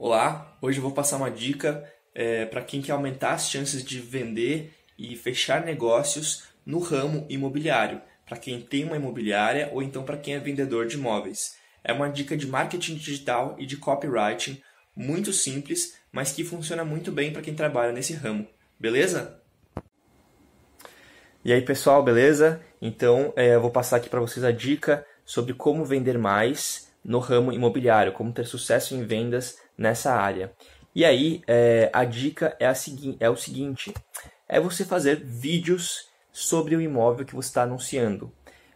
Olá, hoje eu vou passar uma dica é, para quem quer aumentar as chances de vender e fechar negócios no ramo imobiliário, para quem tem uma imobiliária ou então para quem é vendedor de imóveis. É uma dica de marketing digital e de copywriting muito simples, mas que funciona muito bem para quem trabalha nesse ramo, beleza? E aí pessoal, beleza? Então é, eu vou passar aqui para vocês a dica sobre como vender mais no ramo imobiliário, como ter sucesso em vendas nessa área. E aí é, a dica é, a é o seguinte: é você fazer vídeos sobre o imóvel que você está anunciando.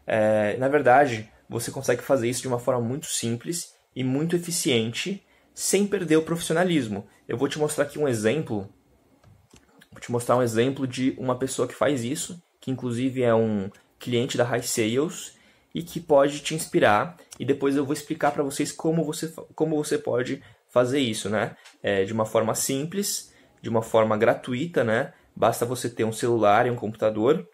É, na verdade, você consegue fazer isso de uma forma muito simples e muito eficiente, sem perder o profissionalismo. Eu vou te mostrar aqui um exemplo. Vou te mostrar um exemplo de uma pessoa que faz isso, que inclusive é um cliente da High Sales e que pode te inspirar. E depois eu vou explicar para vocês como você, como você pode fazer isso, né? É, de uma forma simples, de uma forma gratuita, né? Basta você ter um celular e um computador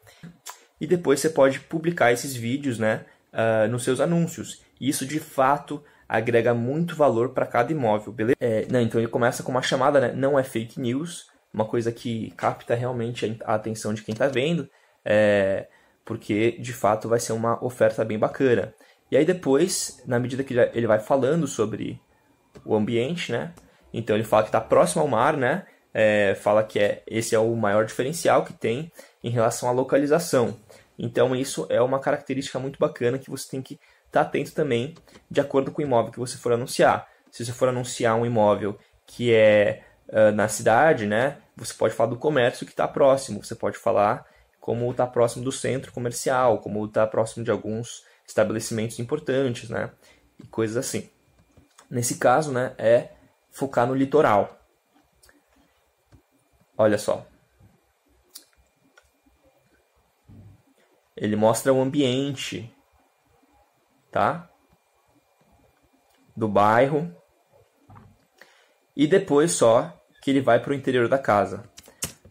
e depois você pode publicar esses vídeos, né? Uh, nos seus anúncios. isso de fato agrega muito valor para cada imóvel, beleza? É, não, então ele começa com uma chamada, né? Não é fake news, uma coisa que capta realmente a atenção de quem está vendo, é, porque de fato vai ser uma oferta bem bacana. E aí depois, na medida que ele vai falando sobre o ambiente, né? Então ele fala que está próximo ao mar, né? É, fala que é, esse é o maior diferencial que tem em relação à localização. Então isso é uma característica muito bacana que você tem que estar tá atento também de acordo com o imóvel que você for anunciar. Se você for anunciar um imóvel que é uh, na cidade, né? Você pode falar do comércio que está próximo. Você pode falar como está próximo do centro comercial, como está próximo de alguns estabelecimentos importantes, né? E coisas assim. Nesse caso, né, é focar no litoral. Olha só. Ele mostra o ambiente, tá? Do bairro. E depois só que ele vai para o interior da casa.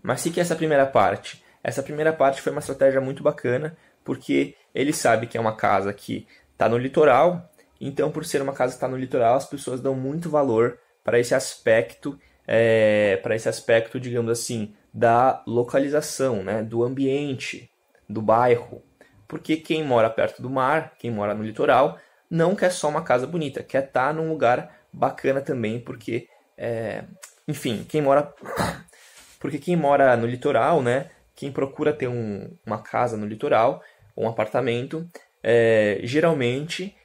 Mas o que é essa primeira parte? Essa primeira parte foi uma estratégia muito bacana, porque ele sabe que é uma casa que está no litoral, então, por ser uma casa que está no litoral, as pessoas dão muito valor para esse aspecto, é, para esse aspecto, digamos assim, da localização, né, do ambiente, do bairro. Porque quem mora perto do mar, quem mora no litoral, não quer só uma casa bonita, quer estar tá num lugar bacana também, porque, é, enfim, quem mora, porque quem mora no litoral, né, quem procura ter um, uma casa no litoral, um apartamento, é, geralmente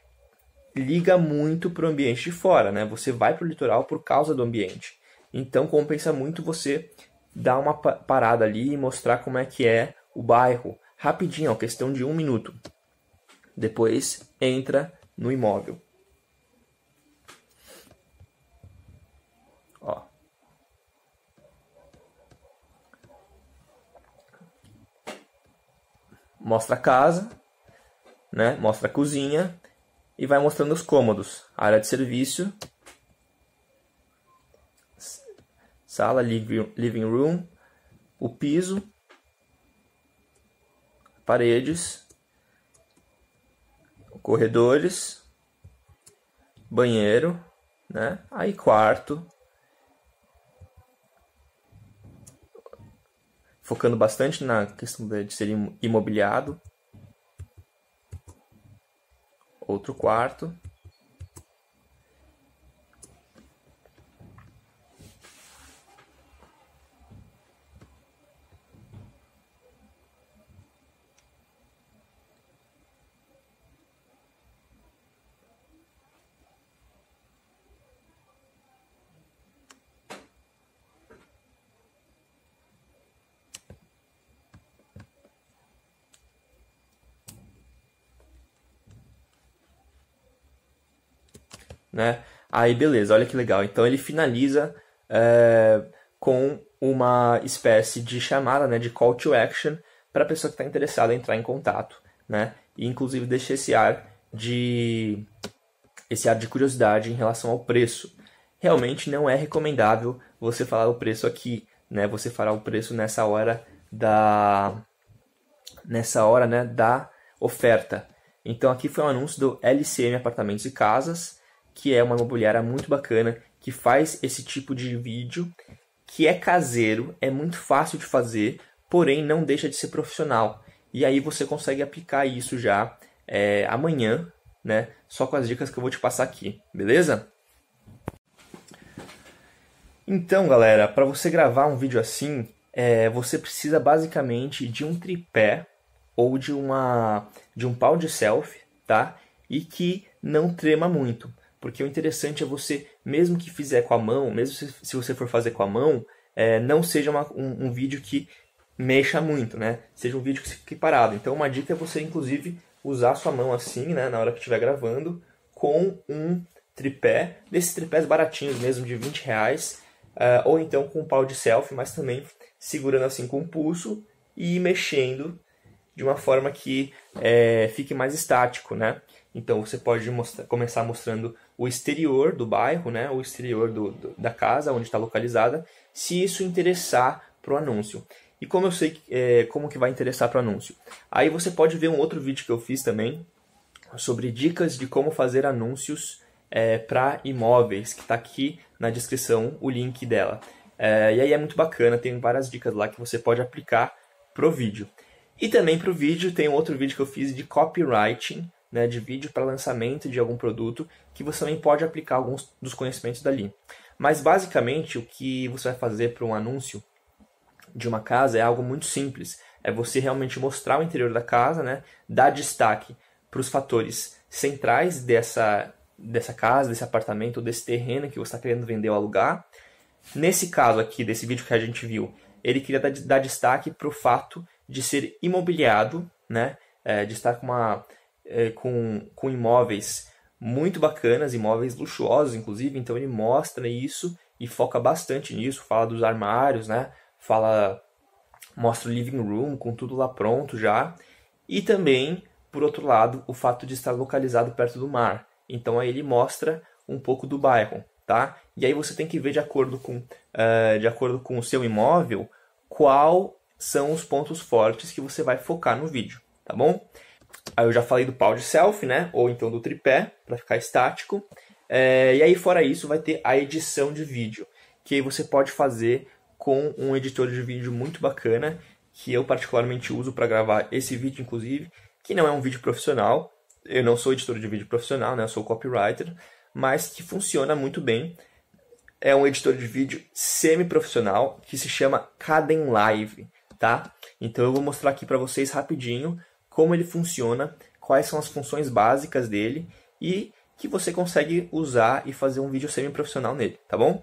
liga muito para o ambiente de fora, né? Você vai para o litoral por causa do ambiente. Então compensa muito você dar uma parada ali e mostrar como é que é o bairro. Rapidinho, ó, questão de um minuto. Depois entra no imóvel. Ó. Mostra a casa, né? Mostra a cozinha, e vai mostrando os cômodos. Área de serviço, sala, living room, o piso, paredes, corredores, banheiro, né? Aí quarto. Focando bastante na questão de ser imobiliado, outro quarto né? Aí beleza, olha que legal. Então ele finaliza é, com uma espécie de chamada, né, de call to action para a pessoa que está interessada entrar em contato, né? E inclusive deixa esse ar de esse ar de curiosidade em relação ao preço. Realmente não é recomendável você falar o preço aqui, né? Você fará o preço nessa hora da nessa hora, né, da oferta. Então aqui foi um anúncio do LCM Apartamentos e Casas que é uma imobiliária muito bacana, que faz esse tipo de vídeo, que é caseiro, é muito fácil de fazer, porém não deixa de ser profissional. E aí você consegue aplicar isso já é, amanhã, né? Só com as dicas que eu vou te passar aqui, beleza? Então, galera, para você gravar um vídeo assim, é, você precisa basicamente de um tripé ou de uma de um pau de selfie, tá? E que não trema muito. Porque o interessante é você, mesmo que fizer com a mão, mesmo se, se você for fazer com a mão, é, não seja uma, um, um, vídeo que mexa muito, né? Seja um vídeo que fique parado. Então uma dica é você, inclusive, usar a sua mão assim, né? Na hora que estiver gravando, com um tripé, desses tripés baratinhos mesmo, de 20 reais, uh, ou então com um pau de selfie, mas também segurando assim com o pulso e mexendo de uma forma que é, fique mais estático, né? Então você pode mostrar, começar mostrando o exterior do bairro, né, o exterior do, do da casa onde está localizada, se isso interessar para o anúncio. E como eu sei é, como que vai interessar para o anúncio? Aí você pode ver um outro vídeo que eu fiz também sobre dicas de como fazer anúncios é, para imóveis, que está aqui na descrição o link dela. É, e aí é muito bacana, tem várias dicas lá que você pode aplicar pro vídeo. E também pro vídeo tem um outro vídeo que eu fiz de copywriting, né, de vídeo para lançamento de algum produto, que você também pode aplicar alguns dos conhecimentos dali. Mas basicamente o que você vai fazer para um anúncio de uma casa é algo muito simples. É você realmente mostrar o interior da casa, né, dar destaque para os fatores centrais dessa, dessa casa, desse apartamento, desse terreno que você está querendo vender ou alugar. Nesse caso aqui, desse vídeo que a gente viu, ele queria dar, dar destaque para o fato de ser imobiliado, né, é, de estar com uma é, com, com imóveis muito bacanas, imóveis luxuosos, inclusive. Então ele mostra isso e foca bastante nisso. Fala dos armários, né? Fala, mostra o living room com tudo lá pronto já. E também, por outro lado, o fato de estar localizado perto do mar. Então aí ele mostra um pouco do bairro, tá? E aí você tem que ver de acordo com, uh, de acordo com o seu imóvel, qual são os pontos fortes que você vai focar no vídeo, tá bom? Aí eu já falei do pau de selfie, né? Ou então do tripé, para ficar estático. É, e aí, fora isso, vai ter a edição de vídeo, que você pode fazer com um editor de vídeo muito bacana, que eu particularmente uso para gravar esse vídeo, inclusive, que não é um vídeo profissional. Eu não sou editor de vídeo profissional, né? Eu sou copywriter, mas que funciona muito bem. É um editor de vídeo semi-profissional que se chama Caden Live, tá? Então eu vou mostrar aqui para vocês rapidinho como ele funciona, quais são as funções básicas dele e que você consegue usar e fazer um vídeo semi-profissional nele, tá bom?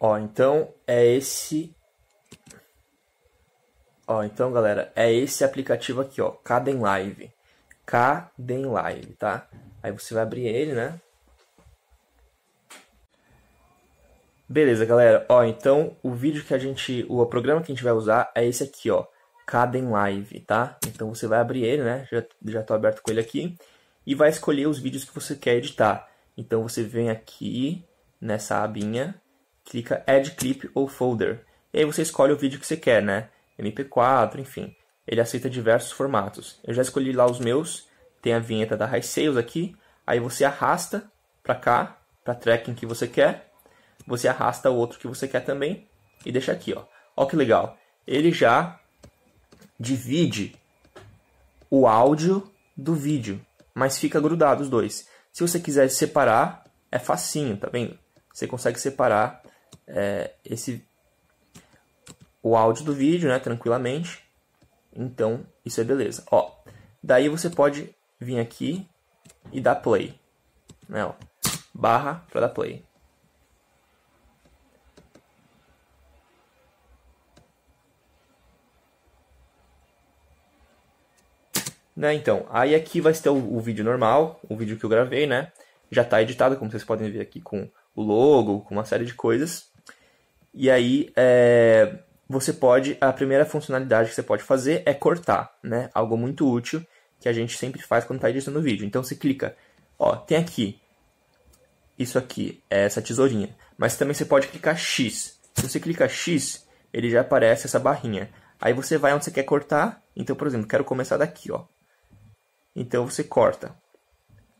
Ó, então é esse Ó, então galera, é esse aplicativo aqui, ó, Caden Live. Caden Live, tá? Aí você vai abrir ele, né? Beleza, galera. Ó, então o vídeo que a gente, o programa que a gente vai usar é esse aqui, ó, Caden Live, tá? Então você vai abrir ele, né? Já já tô aberto com ele aqui e vai escolher os vídeos que você quer editar. Então você vem aqui nessa abinha, clica Add Clip ou Folder. E aí você escolhe o vídeo que você quer, né? MP4, enfim. Ele aceita diversos formatos. Eu já escolhi lá os meus. Tem a vinheta da High Sales aqui. Aí você arrasta para cá, para tracking que você quer você arrasta o outro que você quer também e deixa aqui, ó. Ó que legal. Ele já divide o áudio do vídeo, mas fica grudado os dois. Se você quiser separar, é facinho, tá vendo? Você consegue separar é, esse o áudio do vídeo, né, tranquilamente. Então, isso é beleza. Ó, daí você pode vir aqui e dar play, né, ó, barra para dar play. Né, então, aí aqui vai ser o, o, vídeo normal, o vídeo que eu gravei, né? Já está editado, como vocês podem ver aqui, com o logo, com uma série de coisas. E aí, é, você pode, a primeira funcionalidade que você pode fazer é cortar, né? Algo muito útil que a gente sempre faz quando está editando o vídeo. Então, você clica, ó, tem aqui, isso aqui, é essa tesourinha. Mas também você pode clicar X. Se você clicar X, ele já aparece essa barrinha. Aí você vai onde você quer cortar. Então, por exemplo, quero começar daqui, ó. Então você corta.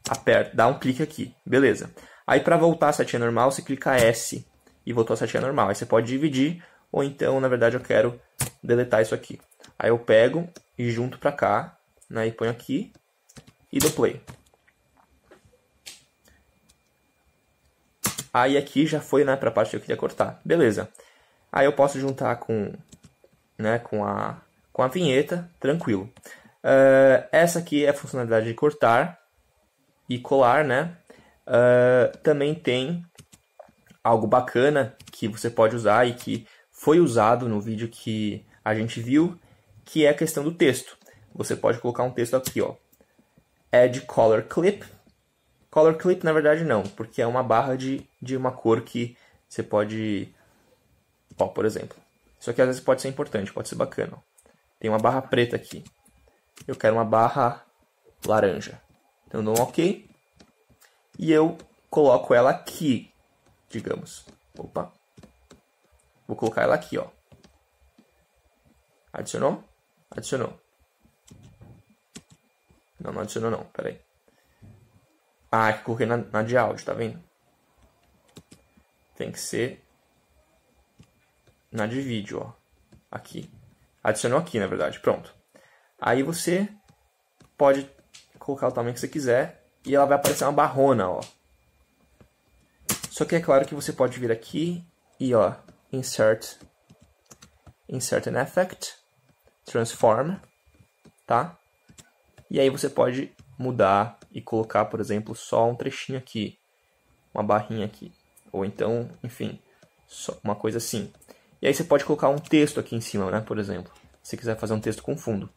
Aperta, dá um clique aqui. Beleza. Aí para voltar a setinha normal, você clica S e voltou a setinha normal. Aí você pode dividir ou então, na verdade, eu quero deletar isso aqui. Aí eu pego e junto para cá, né, e ponho aqui e dou play. Aí aqui já foi né, para a parte que eu queria cortar. Beleza. Aí eu posso juntar com, né, com, a, com a vinheta, tranquilo. Uh, essa aqui é a funcionalidade de cortar e colar, né? Uh, também tem algo bacana que você pode usar e que foi usado no vídeo que a gente viu, que é a questão do texto. Você pode colocar um texto aqui, ó. Add é color clip. Color clip, na verdade, não, porque é uma barra de, de uma cor que você pode... Ó, por exemplo. Isso aqui às vezes pode ser importante, pode ser bacana. Ó. Tem uma barra preta aqui eu quero uma barra laranja. Então, eu dou um OK. E eu coloco ela aqui, digamos. Opa. Vou colocar ela aqui, ó. Adicionou? Adicionou. Não, não adicionou não, peraí. Ah, é que coloquei na, na de áudio, tá vendo? Tem que ser na de vídeo, ó. Aqui. Adicionou aqui, na verdade. Pronto. Aí você pode colocar o tamanho que você quiser e ela vai aparecer uma barrona, ó. Só que é claro que você pode vir aqui e ó, insert insert an effect, transform, tá? E aí você pode mudar e colocar, por exemplo, só um trechinho aqui, uma barrinha aqui, ou então, enfim, uma coisa assim. E aí você pode colocar um texto aqui em cima, né, por exemplo, se quiser fazer um texto com fundo.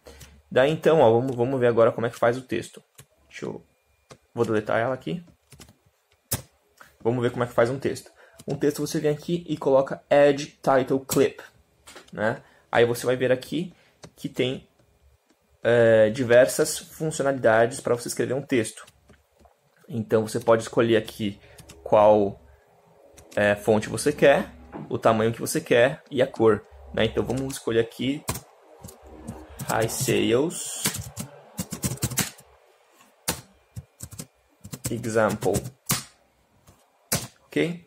Daí então, ó, vamos, vamos ver agora como é que faz o texto. Deixa eu. Vou deletar ela aqui. Vamos ver como é que faz um texto. Um texto você vem aqui e coloca Add Title Clip. Né? Aí você vai ver aqui que tem é, diversas funcionalidades para você escrever um texto. Então você pode escolher aqui qual é, fonte você quer, o tamanho que você quer e a cor. Né? Então vamos escolher aqui sales example, ok?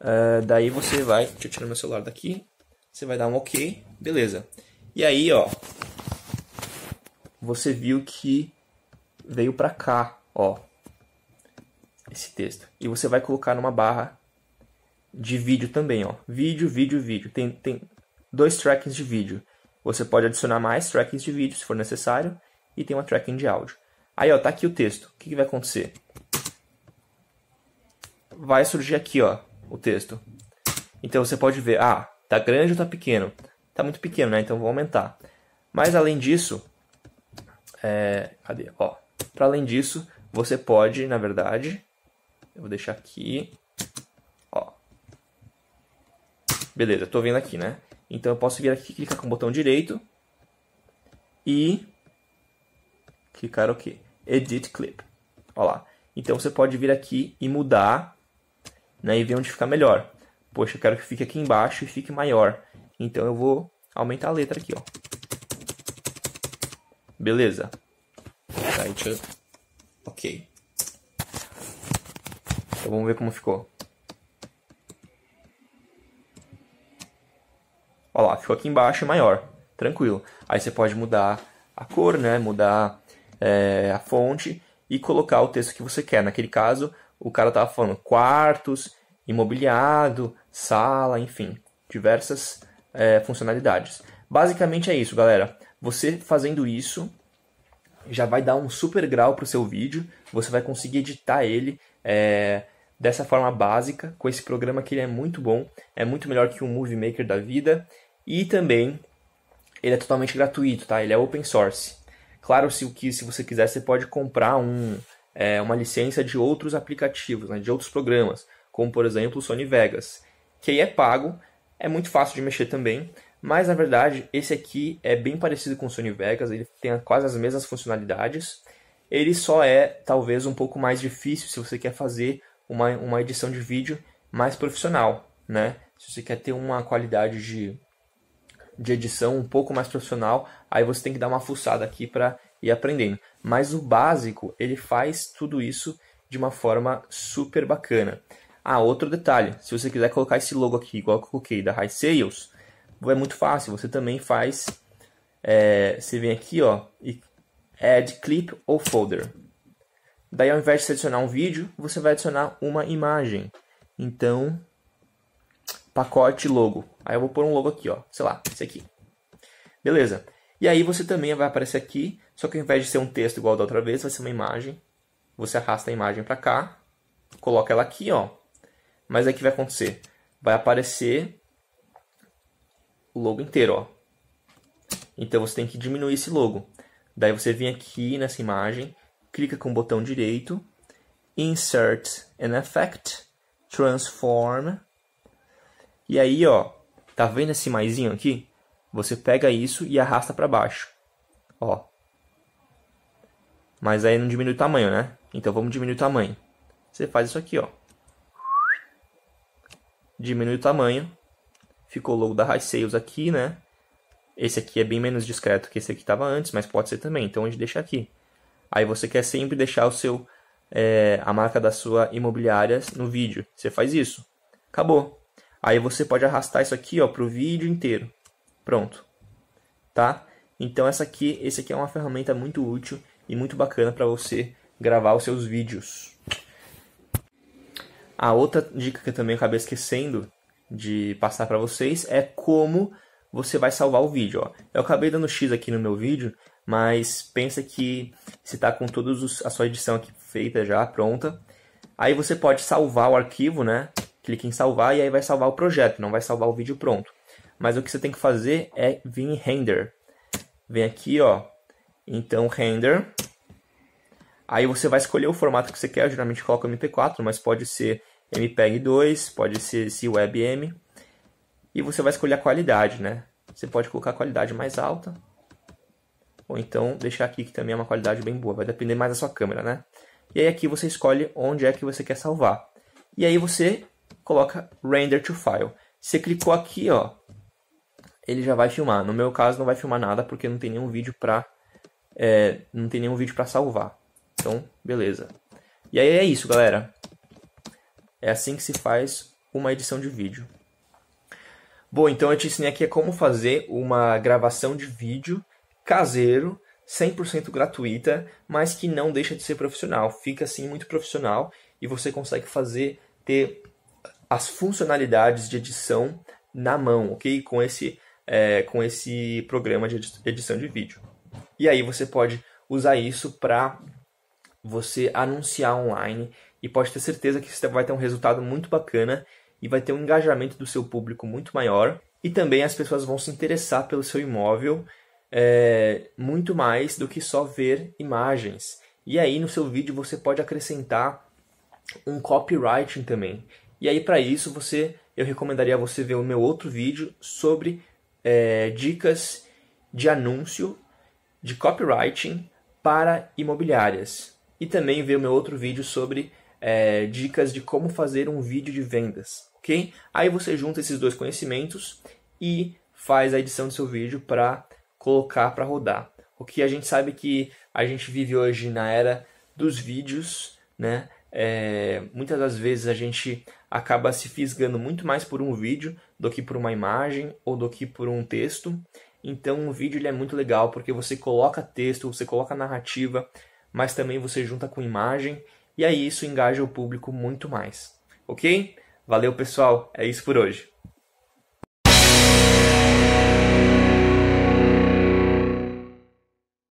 Uh, daí você vai, deixa eu tirar meu celular daqui, você vai dar um ok, beleza. E aí, ó, você viu que veio para cá, ó, esse texto. E você vai colocar numa barra de vídeo também, ó. Vídeo, vídeo, vídeo. Tem, tem dois trackings de vídeo. Você pode adicionar mais trackings de vídeo se for necessário e tem uma tracking de áudio. Aí, ó, tá aqui o texto. O que, que vai acontecer? Vai surgir aqui, ó, o texto. Então você pode ver, ah, tá grande ou tá pequeno? Tá muito pequeno, né? Então vou aumentar. Mas além disso, é, cadê? Ó, para além disso, você pode, na verdade, eu vou deixar aqui, ó. Beleza, tô vendo aqui, né? Então eu posso vir aqui, clicar com o botão direito e clicar OK. Edit Clip. Olha lá. Então você pode vir aqui e mudar né, e ver onde fica melhor. Poxa, eu quero que fique aqui embaixo e fique maior. Então eu vou aumentar a letra aqui, ó. Beleza. Tá, ok. Então vamos ver como ficou. Ó lá, ficou aqui embaixo maior. Tranquilo. Aí você pode mudar a cor, né? Mudar é, a fonte e colocar o texto que você quer. Naquele caso, o cara estava falando quartos, imobiliado, sala, enfim, diversas é, funcionalidades. Basicamente é isso, galera. Você fazendo isso já vai dar um super grau para o seu vídeo. Você vai conseguir editar ele é, dessa forma básica com esse programa que ele é muito bom. É muito melhor que um Movie Maker da vida. E também ele é totalmente gratuito, tá? Ele é open source. Claro, se, o que, se você quiser, você pode comprar um, é, uma licença de outros aplicativos, né? de outros programas, como por exemplo o Sony Vegas, que aí é pago, é muito fácil de mexer também, mas na verdade esse aqui é bem parecido com o Sony Vegas, ele tem quase as mesmas funcionalidades, ele só é talvez um pouco mais difícil se você quer fazer uma, uma edição de vídeo mais profissional, né? Se você quer ter uma qualidade de de edição um pouco mais profissional, aí você tem que dar uma fuçada aqui para ir aprendendo. Mas o básico, ele faz tudo isso de uma forma super bacana. Ah, outro detalhe, se você quiser colocar esse logo aqui, igual que eu coloquei, da High Sales, é muito fácil, você também faz, é, você vem aqui ó, e add clip ou folder. Daí ao invés de adicionar um vídeo, você vai adicionar uma imagem. Então, pacote logo. Aí eu vou pôr um logo aqui, ó, sei lá, esse aqui. Beleza. E aí você também vai aparecer aqui, só que ao invés de ser um texto igual da outra vez, vai ser uma imagem. Você arrasta a imagem para cá, coloca ela aqui, ó. Mas aí o que vai acontecer? Vai aparecer o logo inteiro, ó. Então você tem que diminuir esse logo. Daí você vem aqui nessa imagem, clica com o botão direito, Insert an Effect, Transform, e aí, ó, tá vendo esse maisinho aqui? Você pega isso e arrasta para baixo. Ó. Mas aí não diminui o tamanho, né? Então vamos diminuir o tamanho. Você faz isso aqui, ó. Diminui o tamanho. Ficou o logo da High Sales aqui, né? Esse aqui é bem menos discreto que esse aqui estava antes, mas pode ser também. Então a gente deixa aqui. Aí você quer sempre deixar o seu é, a marca da sua imobiliária no vídeo. Você faz isso. Acabou. Aí você pode arrastar isso aqui ó, para o vídeo inteiro. Pronto. Tá? Então essa aqui, esse aqui é uma ferramenta muito útil e muito bacana para você gravar os seus vídeos. A outra dica que eu também acabei esquecendo de passar para vocês é como você vai salvar o vídeo. Ó. Eu acabei dando X aqui no meu vídeo, mas pensa que você está com os a sua edição aqui feita já, pronta. Aí você pode salvar o arquivo, né? clique em salvar e aí vai salvar o projeto, não vai salvar o vídeo pronto. Mas o que você tem que fazer é vir em render. Vem aqui, ó. Então, render. Aí você vai escolher o formato que você quer. Eu geralmente coloca MP4, mas pode ser MPEG 2, pode ser CWebM. E você vai escolher a qualidade, né? Você pode colocar a qualidade mais alta. Ou então deixar aqui que também é uma qualidade bem boa. Vai depender mais da sua câmera, né? E aí aqui você escolhe onde é que você quer salvar. E aí você coloca render to file. Você clicou aqui, ó, ele já vai filmar. No meu caso, não vai filmar nada porque não tem nenhum vídeo para é, não tem nenhum vídeo para salvar. Então, beleza. E aí é isso, galera. É assim que se faz uma edição de vídeo. Bom, então eu te ensinei aqui como fazer uma gravação de vídeo caseiro, 100% gratuita, mas que não deixa de ser profissional. Fica assim muito profissional e você consegue fazer ter as funcionalidades de edição na mão, ok? Com esse, é, com esse programa de edição de vídeo. E aí você pode usar isso para você anunciar online e pode ter certeza que você vai ter um resultado muito bacana e vai ter um engajamento do seu público muito maior e também as pessoas vão se interessar pelo seu imóvel é, muito mais do que só ver imagens. E aí no seu vídeo você pode acrescentar um copywriting também. E aí para isso você, eu recomendaria você ver o meu outro vídeo sobre é, dicas de anúncio de copywriting para imobiliárias. E também ver o meu outro vídeo sobre é, dicas de como fazer um vídeo de vendas, ok? Aí você junta esses dois conhecimentos e faz a edição do seu vídeo para colocar para rodar. O que a gente sabe que a gente vive hoje na era dos vídeos, né? é, muitas das vezes a gente acaba se fisgando muito mais por um vídeo do que por uma imagem ou do que por um texto. Então, um vídeo ele é muito legal porque você coloca texto, você coloca narrativa, mas também você junta com imagem e aí isso engaja o público muito mais. Ok? Valeu, pessoal. É isso por hoje.